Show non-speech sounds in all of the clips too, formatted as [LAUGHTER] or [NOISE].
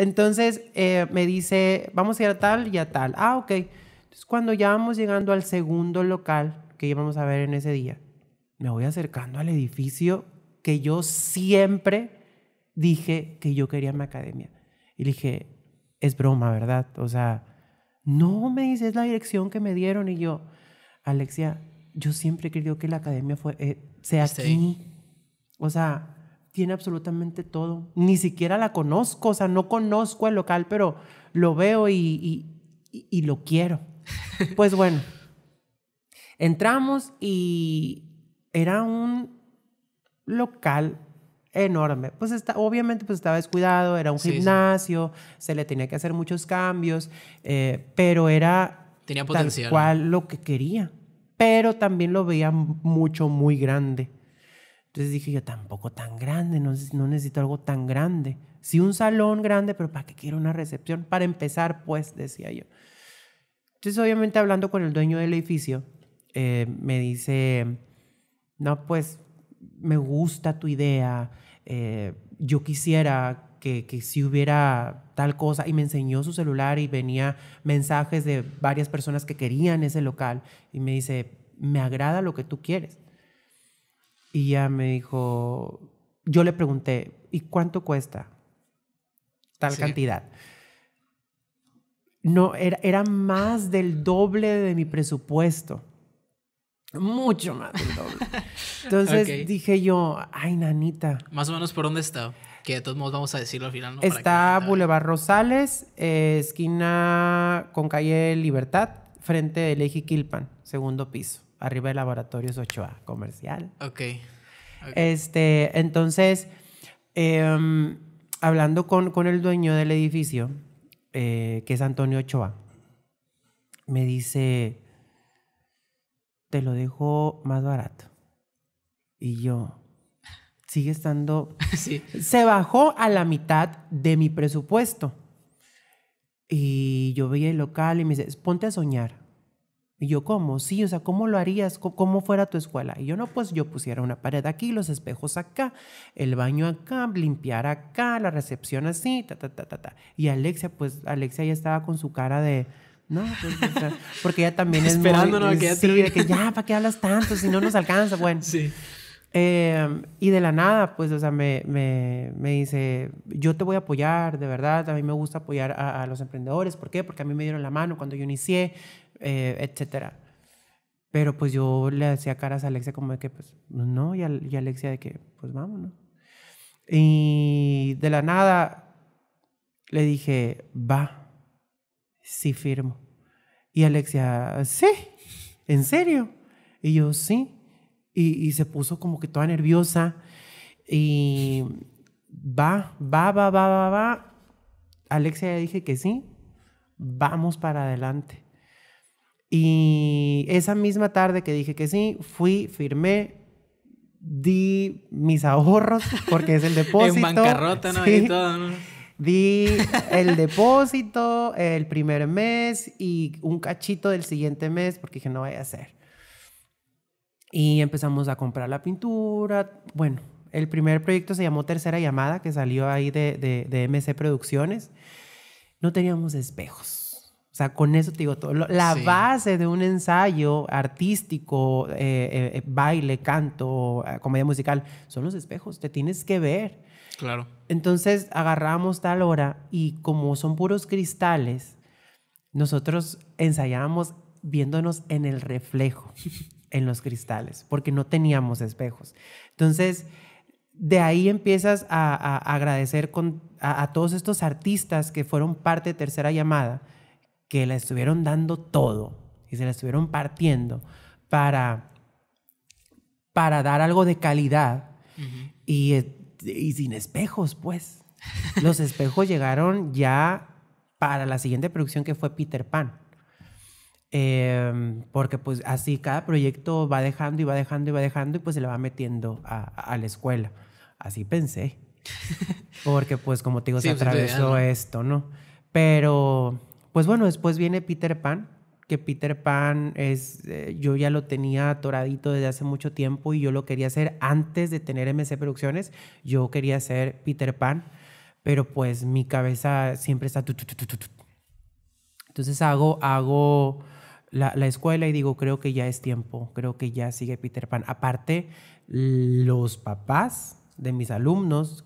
Entonces eh, me dice, vamos a ir a tal y a tal. Ah, ok. Entonces cuando ya vamos llegando al segundo local que íbamos a ver en ese día, me voy acercando al edificio que yo siempre dije que yo quería mi academia. Y le dije, es broma, ¿verdad? O sea, no me es la dirección que me dieron. Y yo, Alexia, yo siempre querido que la academia fue, eh, sea aquí. O sea, tiene absolutamente todo. Ni siquiera la conozco, o sea, no conozco el local, pero lo veo y, lo quiero. [LAUGHS] Pues bueno, entramos y era un local enorme. Pues obviamente pues estaba descuidado, era un gimnasio, se le tenía que hacer muchos cambios, eh, pero era tenía potencial. tal lo que quería. Pero también lo veía mucho, muy grande. Entonces dije yo, tampoco tan grande, no, no necesito algo tan grande. Sí, un salón grande, pero ¿para qué quiero una recepción? Para empezar, pues, decía yo. Entonces, obviamente, hablando con el dueño del edificio, eh, me dice, no, pues, me gusta tu idea, eh, yo quisiera que, si hubiera tal cosa y me enseñó su celular y venía mensajes de varias personas que querían ese local y me dice, me agrada lo que tú quieres. Y ya me dijo, yo le pregunté, ¿y cuánto cuesta tal cantidad? No, era, más del doble de mi presupuesto. Mucho más del doble. [LAUGHS] Entonces dije yo, ay, nanita. Más o menos por dónde está, que de todos modos vamos a decirlo al final. Está Boulevard Rosales, eh, esquina con calle Libertad, frente del Kilpan, segundo piso arriba de Laboratorios Ochoa, comercial. Ok. okay. Este, entonces, em, hablando con, con, el dueño del edificio, eh, que es Antonio Ochoa, me dice, te lo dejo más barato. Y yo, sigue estando... [LAUGHS] Se bajó a la mitad de mi presupuesto. Y yo veía el local y me dice, ponte a soñar. Y yo, ¿cómo? Sí, o sea, ¿cómo lo harías? ¿Cómo fuera tu escuela? Y yo, no, pues yo pusiera una pared aquí, los espejos acá, el baño acá, limpiar acá, la recepción así, ta, ta, ta, ta, ta. Y Alexia, pues Alexia ya estaba con su cara de... No, pues, [LAUGHS] porque ella también es Esperándonos que, sí, de que ya, ¿para qué hablas tanto? Si no nos alcanza, bueno. Sí. Em, y de la nada, pues, o sea, me, me, dice, yo te voy a apoyar, de verdad, a mí me gusta apoyar a, a, los emprendedores. ¿Por qué? Porque a mí me dieron la mano cuando yo inicié, eh, etcétera. Pero pues yo le hacía caras a Alexia como de que, pues, no, y, a, Alexia de que, pues vámonos. Y de la nada le dije, va, sí firmo. Y Alexia, sí, ¿en serio? Y yo, sí. Y, se puso como que toda nerviosa. Y va, va, va, va, va, va. Alexia le dije que sí, vamos para adelante. Y esa misma tarde que dije que sí, fui, firmé, di mis ahorros, porque es el [LAUGHS] depósito. en bancarrota, ¿no? Sí. Y todo, ¿no? Di el depósito el primer mes y un cachito del siguiente mes, porque dije, no vaya a ser. Y empezamos a comprar la pintura. Bueno, el primer proyecto se llamó Tercera Llamada, que salió ahí de, de MC Producciones. No teníamos espejos o sea, con eso te digo todo. La base de un ensayo artístico, eh, eh, eh, baile, canto, comedia musical, son los espejos. Te tienes que ver. Claro. Entonces agarramos tal hora y como son puros cristales, nosotros ensayábamos viéndonos en el reflejo, [LAUGHS] en los cristales, porque no teníamos espejos. Entonces, de ahí empiezas a, agradecer con, a todos estos artistas que fueron parte de Tercera Llamada que la estuvieron dando todo y se la estuvieron partiendo para, para dar algo de calidad y, y sin espejos, pues. [LAUGHS] Los espejos llegaron ya para la siguiente producción que fue Peter Pan. Em, porque pues así cada proyecto va dejando y va dejando y va dejando y pues se le va metiendo a, la escuela. Así pensé. [LAUGHS] Porque pues como te digo, se pues, atravesó esto, ¿no? Pero pues bueno, después viene Peter Pan, que Peter Pan es, eh, yo ya lo tenía atoradito desde hace mucho tiempo y yo lo quería hacer antes de tener MC Producciones, yo quería hacer Peter Pan, pero pues mi cabeza siempre está... Entonces hago, hago la, la escuela y digo, creo que ya es tiempo, creo que ya sigue Peter Pan. Aparte, los papás de mis alumnos,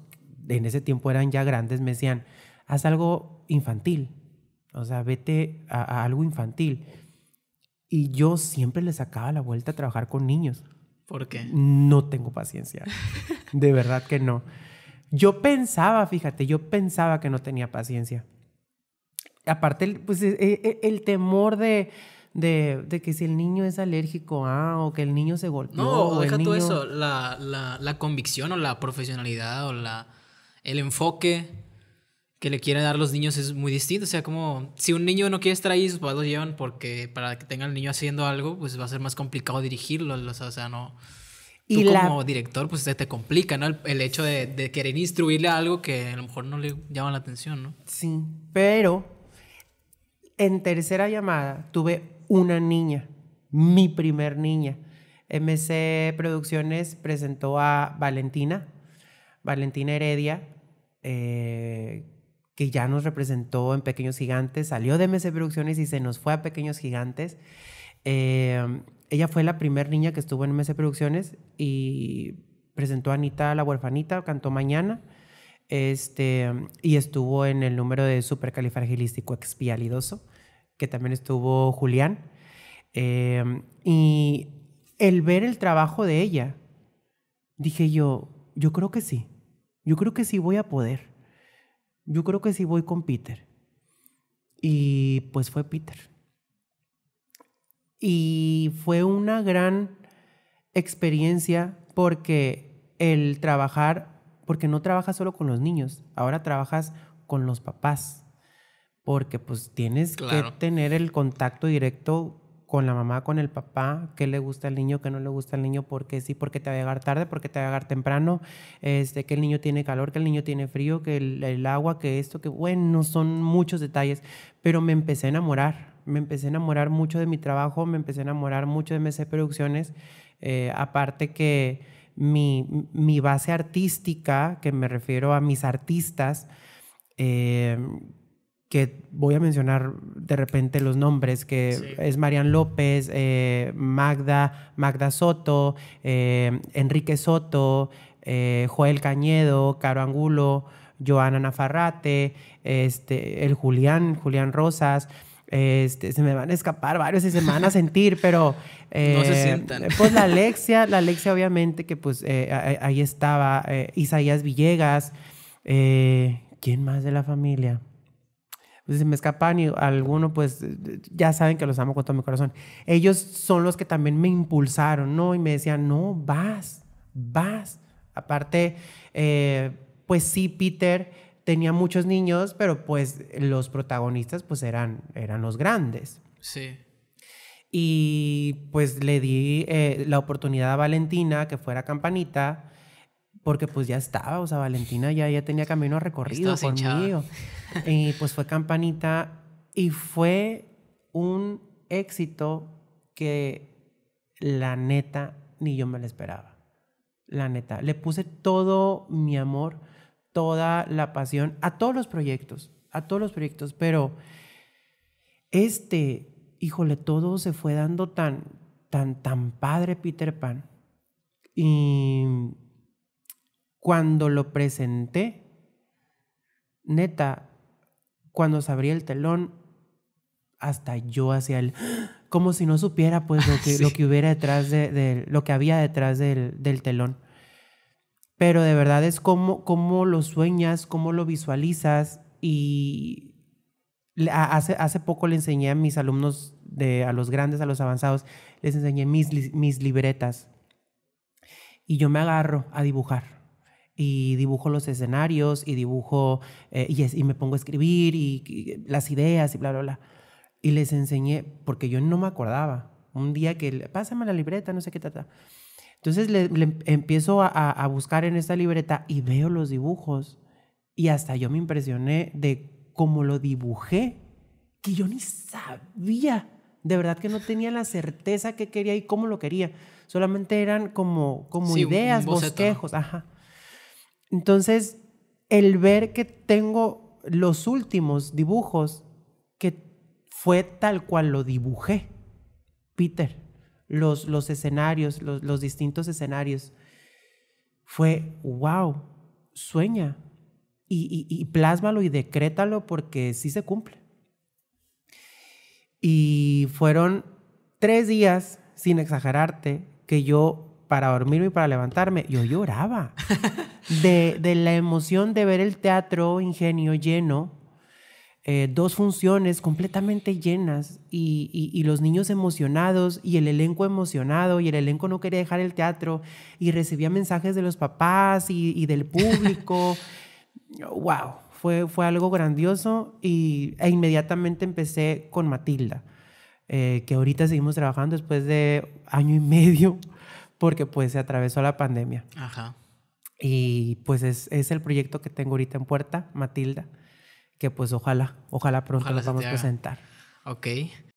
en ese tiempo eran ya grandes, me decían, haz algo infantil, o sea, vete a, algo infantil. Y yo siempre le sacaba la vuelta a trabajar con niños. ¿Por qué? No tengo paciencia. [LAUGHS] De verdad que no. Yo pensaba, fíjate, yo pensaba que no tenía paciencia. Aparte, pues e, e, e, el, temor de, de, que si el niño es alérgico, o que el niño se golpeó. No, o deja niño... todo eso, la, la, la, convicción o la profesionalidad o la, el enfoque que le quieren dar los niños es muy distinto. O sea, como si un niño no quiere estar ahí, sus padres lo llevan porque para que tenga el niño haciendo algo, pues va a ser más complicado dirigirlo. O sea, no. Tú como director, pues te, te complica, ¿no? El, hecho de, querer instruirle algo que a lo mejor no le llama la atención, ¿no? Sí, pero en tercera llamada tuve una niña, mi primer niña. MC Producciones presentó a Valentina, Valentina Heredia, eh, que ya nos representó en Pequeños Gigantes, salió de MC Producciones y se nos fue a Pequeños Gigantes. Eh, ella fue la primer niña que estuvo en MC Producciones y presentó a Anita la huerfanita, cantó Mañana, este, y estuvo en el número de Supercalifragilístico Expialidoso, que también estuvo Julián. Eh, y el ver el trabajo de ella, dije yo, yo creo que sí, yo creo que sí voy a poder yo creo que sí voy con Peter. Y pues fue Peter. Y fue una gran experiencia porque el trabajar, porque no trabajas solo con los niños, ahora trabajas con los papás, porque pues tienes que tener el contacto directo con la mamá, con el papá, qué le gusta al niño, qué no le gusta al niño, porque sí, porque te va a llegar tarde, porque te va a llegar temprano, este, que el niño tiene calor, que el niño tiene frío, que el, agua, que esto, que bueno, son muchos detalles, pero me empecé a enamorar, me empecé a enamorar mucho de mi trabajo, me empecé a enamorar mucho de MC Producciones, eh, aparte que mi, mi, base artística, que me refiero a mis artistas, eh, que voy a mencionar de repente los nombres, que es Marian López, eh, Magda, Magda Soto, eh, Enrique Soto, eh, Joel Cañedo, Caro Angulo, Joana Nafarrate, este, el Julián, Julián Rosas. Este, se me van a escapar varios y se me van a sentir, [LAUGHS] pero... no se sientan. Pues la Alexia, la Alexia obviamente que pues ahí estaba, Isaías Villegas, ¿quién más de la familia? pues, me escapan y alguno, pues ya saben que los amo con todo mi corazón. Ellos son los que también me impulsaron, ¿no? Y me decían, no, vas, vas. Aparte, eh, pues sí, Peter tenía muchos niños, pero pues los protagonistas pues eran, eran los grandes. Sí. Y pues le di eh, la oportunidad a Valentina que fuera campanita porque pues ya estaba, o sea, Valentina ya, ya tenía camino recorrido conmigo. Y pues fue campanita y fue un éxito que la neta ni yo me lo esperaba. La neta, le puse todo mi amor, toda la pasión a todos los proyectos, a todos los proyectos, pero este, híjole, todo se fue dando tan, tan, tan padre Peter Pan. Y cuando lo presenté, neta, cuando se abría el telón, hasta yo hacía el como si no supiera pues lo [LAUGHS] que, hubiera detrás de, lo que había detrás del, telón. Pero de verdad es como, lo sueñas, cómo lo visualizas y hace, hace poco le enseñé a mis alumnos, a los grandes, a los avanzados, les enseñé mis, mis libretas y yo me agarro a dibujar y dibujo los escenarios y dibujo eh, y, me pongo a escribir y, las ideas y bla, bla, bla. Y les enseñé, porque yo no me acordaba, un día que, pásame la libreta, no sé qué trata. Entonces le, em, empiezo a, buscar en esta libreta y veo los dibujos y hasta yo me impresioné de cómo lo dibujé, que yo ni sabía, de verdad que no tenía la certeza que quería y cómo lo quería, solamente eran como, como ideas, bosquejos, ajá. Entonces, el ver que tengo los últimos dibujos que fue tal cual lo dibujé, Peter, los, los escenarios, los, distintos escenarios, fue, wow, sueña y, y plásmalo y decrétalo porque sí se cumple. Y fueron tres días, sin exagerarte, que yo para dormirme y para levantarme, yo lloraba [LAUGHS] de, la emoción de ver el teatro Ingenio lleno, eh, dos funciones completamente llenas y, los niños emocionados y el elenco emocionado y el elenco no quería dejar el teatro y recibía mensajes de los papás y, del público. ¡Wow! [LAUGHS] Fue, fue algo grandioso y, e inmediatamente empecé con Matilda, eh, que ahorita seguimos trabajando después de año y medio porque pues se atravesó la pandemia. Ajá. Y pues es, el proyecto que tengo ahorita en puerta, Matilda, que pues ojalá, ojalá pronto lo nos vamos a presentar. Ok.